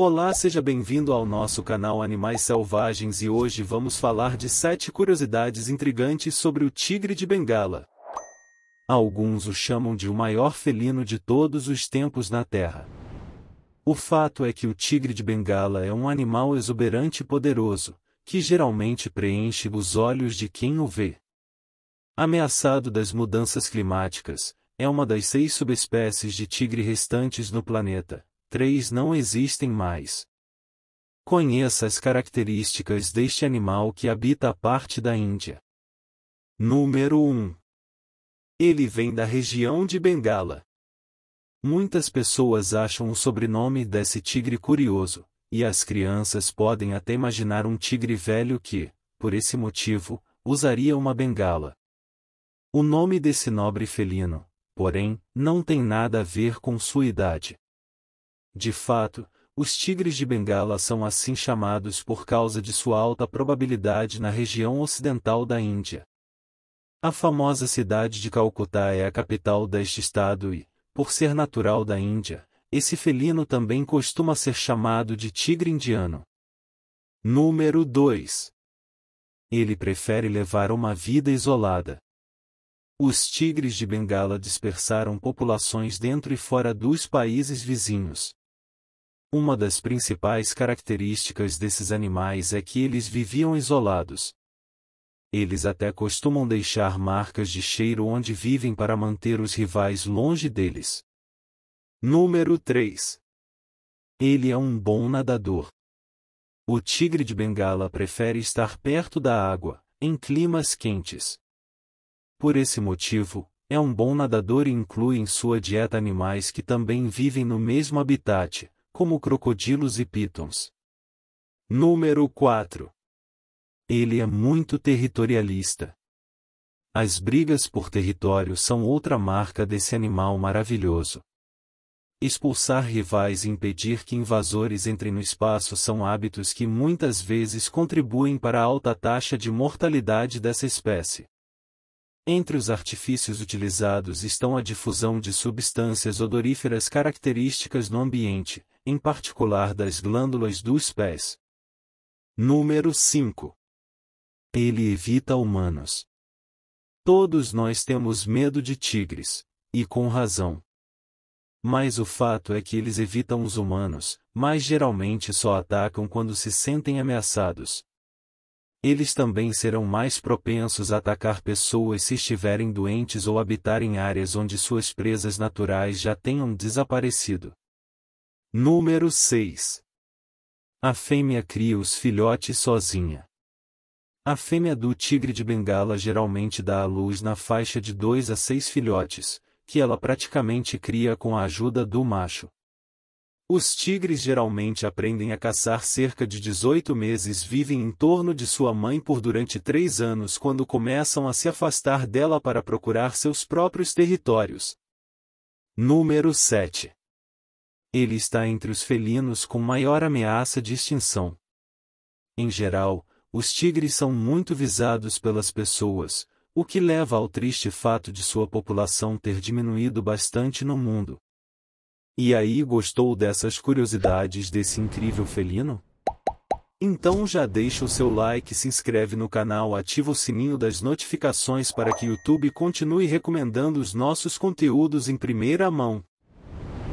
Olá, seja bem-vindo ao nosso canal Animais Selvagens e hoje vamos falar de 7 curiosidades intrigantes sobre o tigre de Bengala. Alguns o chamam de o maior felino de todos os tempos na Terra. O fato é que o tigre de Bengala é um animal exuberante e poderoso, que geralmente preenche os olhos de quem o vê. Ameaçado das mudanças climáticas, é uma das seis subespécies de tigre restantes no planeta três não existem mais. Conheça as características deste animal que habita a parte da Índia. Número 1. Ele vem da região de Bengala. Muitas pessoas acham o sobrenome desse tigre curioso, e as crianças podem até imaginar um tigre velho que, por esse motivo, usaria uma bengala. O nome desse nobre felino, porém, não tem nada a ver com sua idade. De fato, os tigres de Bengala são assim chamados por causa de sua alta probabilidade na região ocidental da Índia. A famosa cidade de Calcutá é a capital deste estado e, por ser natural da Índia, esse felino também costuma ser chamado de tigre indiano. Número 2. Ele prefere levar uma vida isolada. Os tigres de Bengala dispersaram populações dentro e fora dos países vizinhos, uma das principais características desses animais é que eles viviam isolados. Eles até costumam deixar marcas de cheiro onde vivem para manter os rivais longe deles. Número 3. Ele é um bom nadador. O tigre de Bengala prefere estar perto da água, em climas quentes. Por esse motivo, é um bom nadador e inclui em sua dieta animais que também vivem no mesmo habitat, como crocodilos e pitons. Número 4. Ele é muito territorialista. As brigas por território são outra marca desse animal maravilhoso. Expulsar rivais e impedir que invasores entrem no espaço são hábitos que muitas vezes contribuem para a alta taxa de mortalidade dessa espécie. Entre os artifícios utilizados estão a difusão de substâncias odoríferas características no ambiente, em particular das glândulas dos pés. Número 5. Ele evita humanos. Todos nós temos medo de tigres, e com razão. Mas o fato é que eles evitam os humanos, mas geralmente só atacam quando se sentem ameaçados. Eles também serão mais propensos a atacar pessoas se estiverem doentes ou habitarem áreas onde suas presas naturais já tenham desaparecido. Número 6. A fêmea cria os filhotes sozinha. A fêmea do tigre de Bengala geralmente dá à luz na faixa de 2 a 6 filhotes, que ela praticamente cria com a ajuda do macho. Os tigres geralmente aprendem a caçar cerca de 18 meses vivem em torno de sua mãe por durante três anos quando começam a se afastar dela para procurar seus próprios territórios. Número 7 ele está entre os felinos com maior ameaça de extinção. Em geral, os tigres são muito visados pelas pessoas, o que leva ao triste fato de sua população ter diminuído bastante no mundo. E aí gostou dessas curiosidades desse incrível felino? Então já deixa o seu like, se inscreve no canal, ativa o sininho das notificações para que o YouTube continue recomendando os nossos conteúdos em primeira mão.